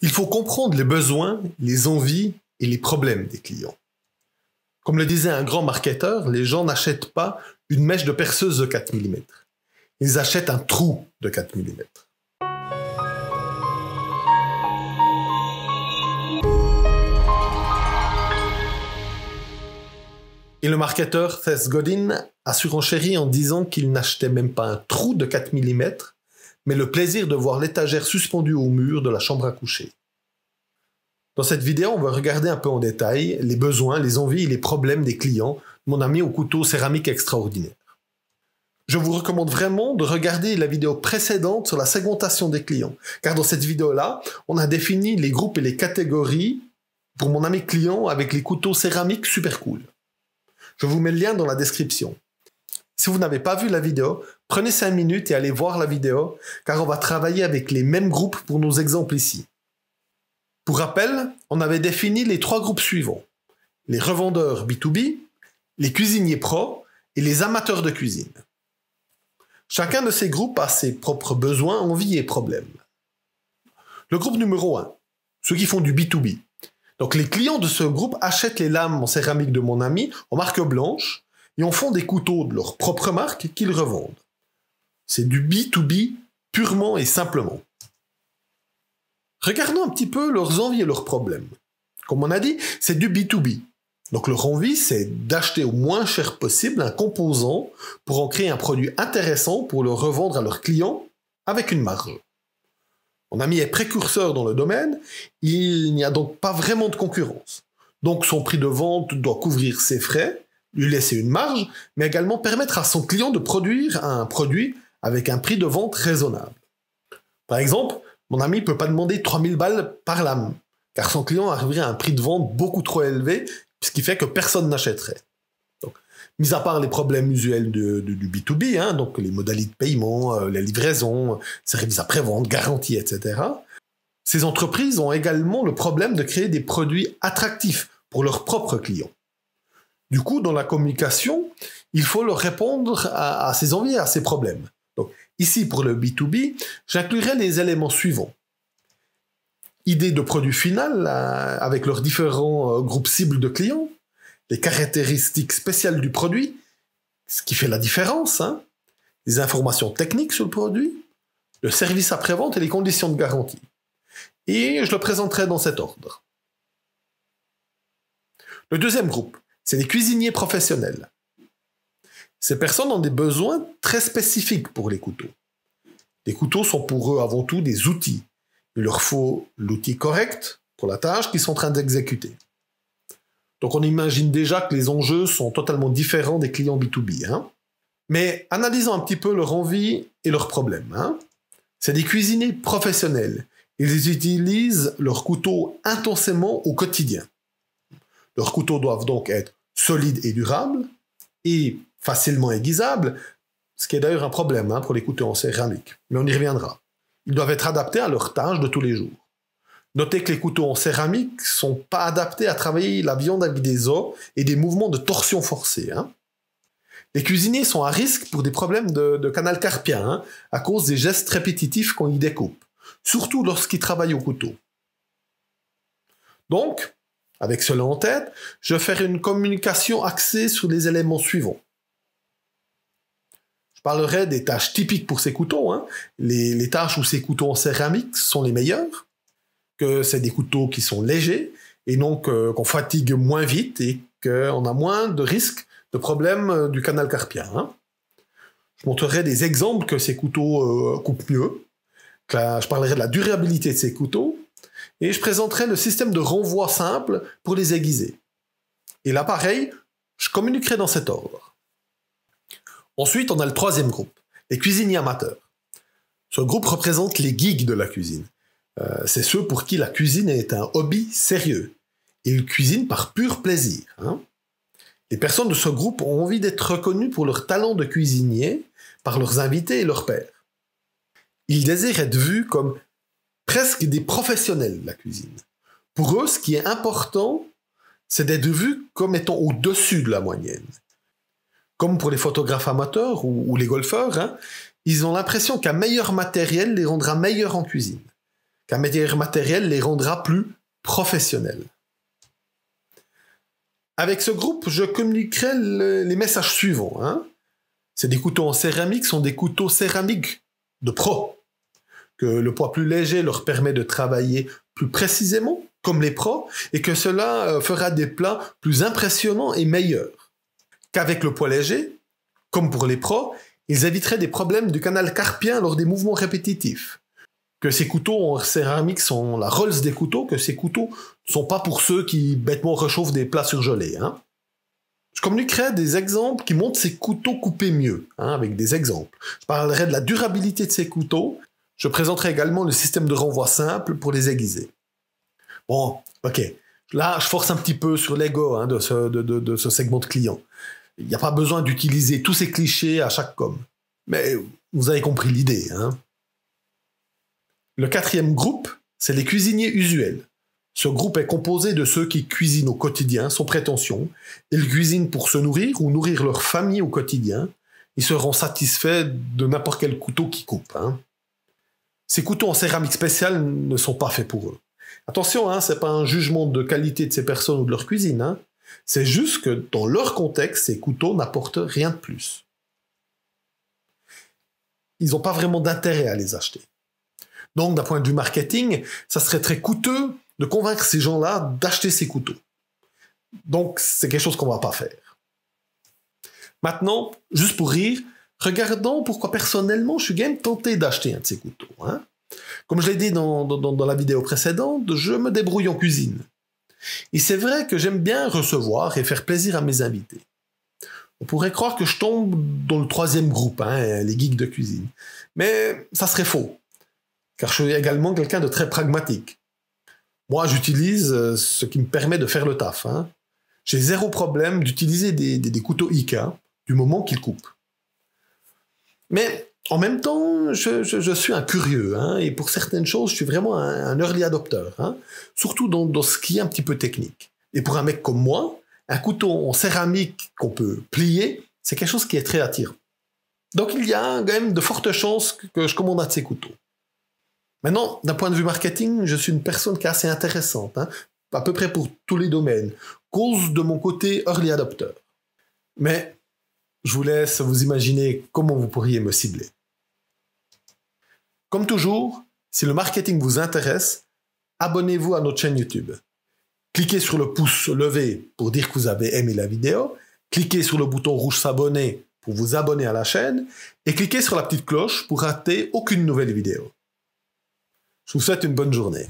Il faut comprendre les besoins, les envies et les problèmes des clients. Comme le disait un grand marketeur, les gens n'achètent pas une mèche de perceuse de 4 mm. Ils achètent un trou de 4 mm. Et le marketeur Seth Godin a surenchéri en disant qu'il n'achetait même pas un trou de 4 mm, mais le plaisir de voir l'étagère suspendue au mur de la chambre à coucher. Dans cette vidéo, on va regarder un peu en détail les besoins, les envies et les problèmes des clients mon ami au couteau céramique extraordinaire. Je vous recommande vraiment de regarder la vidéo précédente sur la segmentation des clients, car dans cette vidéo-là, on a défini les groupes et les catégories pour mon ami client avec les couteaux céramiques super cool. Je vous mets le lien dans la description. Si vous n'avez pas vu la vidéo, prenez 5 minutes et allez voir la vidéo, car on va travailler avec les mêmes groupes pour nos exemples ici. Pour rappel, on avait défini les trois groupes suivants. Les revendeurs B2B, les cuisiniers pro et les amateurs de cuisine. Chacun de ces groupes a ses propres besoins, envies et problèmes. Le groupe numéro 1, ceux qui font du B2B. Donc les clients de ce groupe achètent les lames en céramique de mon ami en marque blanche et en font des couteaux de leur propre marque qu'ils revendent. C'est du B2B purement et simplement. Regardons un petit peu leurs envies et leurs problèmes. Comme on a dit, c'est du B2B. Donc leur envie, c'est d'acheter au moins cher possible un composant pour en créer un produit intéressant pour le revendre à leurs clients avec une marge. a mis est précurseur dans le domaine, il n'y a donc pas vraiment de concurrence. Donc son prix de vente doit couvrir ses frais, lui laisser une marge, mais également permettre à son client de produire un produit avec un prix de vente raisonnable. Par exemple, mon ami ne peut pas demander 3000 balles par lame, car son client arriverait à un prix de vente beaucoup trop élevé, ce qui fait que personne n'achèterait. Mis à part les problèmes usuels du B2B, hein, donc les modalités de paiement, euh, la livraison, services après-vente, garantie, etc., ces entreprises ont également le problème de créer des produits attractifs pour leurs propres clients. Du coup, dans la communication, il faut leur répondre à, ces envies, à ces problèmes. Donc, ici, pour le B2B, j'inclurai les éléments suivants. Idée de produit final euh, avec leurs différents euh, groupes cibles de clients, les caractéristiques spéciales du produit, ce qui fait la différence, hein. les informations techniques sur le produit, le service après-vente et les conditions de garantie. Et je le présenterai dans cet ordre. Le deuxième groupe, c'est des cuisiniers professionnels. Ces personnes ont des besoins très spécifiques pour les couteaux. Les couteaux sont pour eux avant tout des outils. Il leur faut l'outil correct pour la tâche qu'ils sont en train d'exécuter. Donc on imagine déjà que les enjeux sont totalement différents des clients B2B. Hein. Mais analysons un petit peu leur envie et leurs problèmes. Hein. C'est des cuisiniers professionnels. Ils utilisent leurs couteaux intensément au quotidien. Leurs couteaux doivent donc être solide et durable et facilement aiguisable, ce qui est d'ailleurs un problème hein, pour les couteaux en céramique, mais on y reviendra. Ils doivent être adaptés à leur tâche de tous les jours. Notez que les couteaux en céramique ne sont pas adaptés à travailler la viande avec des os et des mouvements de torsion forcés. Hein. Les cuisiniers sont à risque pour des problèmes de, canal carpien hein, à cause des gestes répétitifs qu'on y découpe, surtout lorsqu'ils travaillent au couteau. Donc, avec cela en tête, je ferai une communication axée sur les éléments suivants. Je parlerai des tâches typiques pour ces couteaux. Hein. Les, tâches où ces couteaux en céramique sont les meilleurs, que c'est des couteaux qui sont légers et donc euh, qu'on fatigue moins vite et qu'on a moins de risques de problèmes euh, du canal carpien. Hein. Je montrerai des exemples que ces couteaux euh, coupent mieux. je parlerai de la durabilité de ces couteaux et je présenterai le système de renvoi simple pour les aiguiser. Et là, pareil, je communiquerai dans cet ordre. Ensuite, on a le troisième groupe, les cuisiniers amateurs. Ce groupe représente les geeks de la cuisine. Euh, c'est ceux pour qui la cuisine est un hobby sérieux. Ils cuisinent par pur plaisir. Hein. Les personnes de ce groupe ont envie d'être reconnues pour leur talent de cuisinier par leurs invités et leurs pairs. Ils désirent être vus comme presque des professionnels de la cuisine. Pour eux, ce qui est important, c'est d'être vus comme étant au-dessus de la moyenne. Comme pour les photographes amateurs ou, les golfeurs, hein, ils ont l'impression qu'un meilleur matériel les rendra meilleurs en cuisine, qu'un meilleur matériel les rendra plus professionnels. Avec ce groupe, je communiquerai les messages suivants. Hein. C'est des couteaux en céramique, sont des couteaux céramiques de pro que le poids plus léger leur permet de travailler plus précisément, comme les pros, et que cela euh, fera des plats plus impressionnants et meilleurs. Qu'avec le poids léger, comme pour les pros, ils éviteraient des problèmes du canal carpien lors des mouvements répétitifs. Que ces couteaux en céramique sont la Rolls des couteaux, que ces couteaux ne sont pas pour ceux qui bêtement réchauffent des plats surgelés. Hein. Je communiquerai des exemples qui montrent ces couteaux coupés mieux, hein, avec des exemples. Je parlerai de la durabilité de ces couteaux je présenterai également le système de renvoi simple pour les aiguiser. Bon, ok. Là, je force un petit peu sur l'ego hein, de, ce, segment de clients. Il n'y a pas besoin d'utiliser tous ces clichés à chaque com. Mais vous avez compris l'idée. Hein. Le quatrième groupe, c'est les cuisiniers usuels. Ce groupe est composé de ceux qui cuisinent au quotidien, sans prétention. Ils cuisinent pour se nourrir ou nourrir leur famille au quotidien. Ils seront satisfaits de n'importe quel couteau qui coupe. Hein. Ces couteaux en céramique spéciale ne sont pas faits pour eux. Attention, hein, ce n'est pas un jugement de qualité de ces personnes ou de leur cuisine. Hein. C'est juste que dans leur contexte, ces couteaux n'apportent rien de plus. Ils n'ont pas vraiment d'intérêt à les acheter. Donc, d'un point de vue marketing, ça serait très coûteux de convaincre ces gens-là d'acheter ces couteaux. Donc, c'est quelque chose qu'on ne va pas faire. Maintenant, juste pour rire, Regardons pourquoi personnellement je suis même tenté d'acheter un de ces couteaux. Hein. Comme je l'ai dit dans, la vidéo précédente, je me débrouille en cuisine. Et c'est vrai que j'aime bien recevoir et faire plaisir à mes invités. On pourrait croire que je tombe dans le troisième groupe, hein, les geeks de cuisine. Mais ça serait faux, car je suis également quelqu'un de très pragmatique. Moi, j'utilise euh, ce qui me permet de faire le taf. Hein. J'ai zéro problème d'utiliser des, couteaux IK du moment qu'ils coupent. Mais en même temps, je, suis un curieux, hein, et pour certaines choses, je suis vraiment un, early adopteur, hein, surtout dans, ce qui est un petit peu technique. Et pour un mec comme moi, un couteau en céramique qu'on peut plier, c'est quelque chose qui est très attirant. Donc il y a quand même de fortes chances que je commande un de ces couteaux. Maintenant, d'un point de vue marketing, je suis une personne qui est assez intéressante, hein, à peu près pour tous les domaines, cause de mon côté early adopteur. Mais je vous laisse vous imaginer comment vous pourriez me cibler. Comme toujours, si le marketing vous intéresse, abonnez-vous à notre chaîne YouTube. Cliquez sur le pouce levé pour dire que vous avez aimé la vidéo, cliquez sur le bouton rouge s'abonner pour vous abonner à la chaîne et cliquez sur la petite cloche pour rater aucune nouvelle vidéo. Je vous souhaite une bonne journée.